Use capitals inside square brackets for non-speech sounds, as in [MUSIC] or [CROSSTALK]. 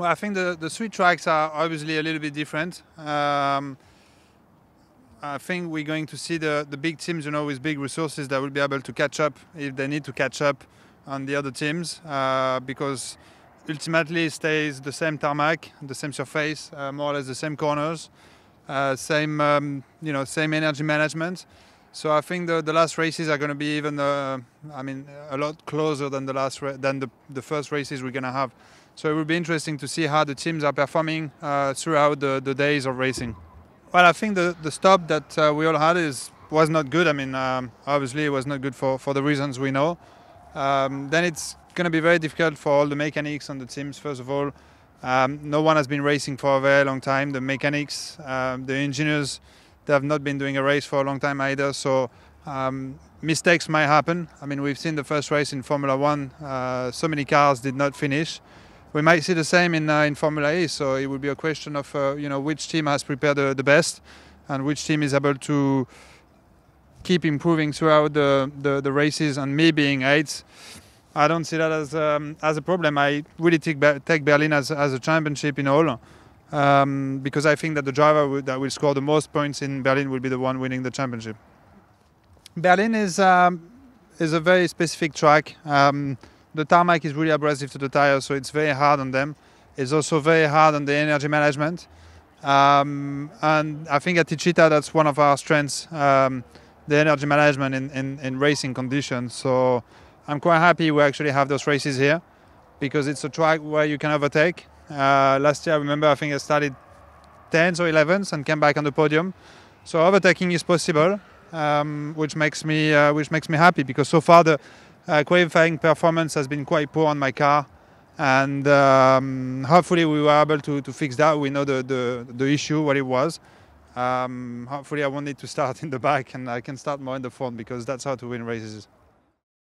Well, I think the, the three tracks are obviously a little bit different. Um, I think we're going to see the, the big teams, you know, with big resources that will be able to catch up if they need to catch up on the other teams uh, because ultimately it stays the same tarmac, the same surface, uh, more or less the same corners, uh, same, um, you know, same energy management. So I think the, the last races are going to be even, uh, I mean, a lot closer than the last than the, the first races we're going to have. So it will be interesting to see how the teams are performing uh, throughout the, the days of racing. Well, I think the, the stop that uh, we all had is was not good. I mean, um, obviously it was not good for, for the reasons we know. Um, then it's going to be very difficult for all the mechanics on the teams. First of all, um, no one has been racing for a very long time. The mechanics, um, the engineers they have not been doing a race for a long time either, so um, mistakes might happen. I mean, we've seen the first race in Formula One. Uh, so many cars did not finish. We might see the same in uh, in Formula E. So it will be a question of uh, you know which team has prepared the, the, best, and which team is able to keep improving throughout the, the, the races. And me being eighth, I don't see that as um, as a problem. I really take, take Berlin as as a championship in all um, because I think that the driver that will score the most points in Berlin will be the one winning the championship. Berlin is um, is a very specific track. Um, the tarmac is really abrasive to the tires, so it's very hard on them. It's also very hard on the energy management. Um, and I think at Tichita, that's one of our strengths, um, the energy management in, in, in, racing conditions. So I'm quite happy we actually have those races here because it's a track where you can overtake. Uh, last year, I remember, I think I started 10th or 11th and came back on the podium. So overtaking is possible, um, which makes me uh, which makes me happy because so far the uh, qualifying performance has been quite poor on my car, and um, hopefully we were able to, to fix that. We know the, the, the issue what it was. Um, hopefully I won't need to start [LAUGHS] in the back and I can start more in the front because that's how to win races.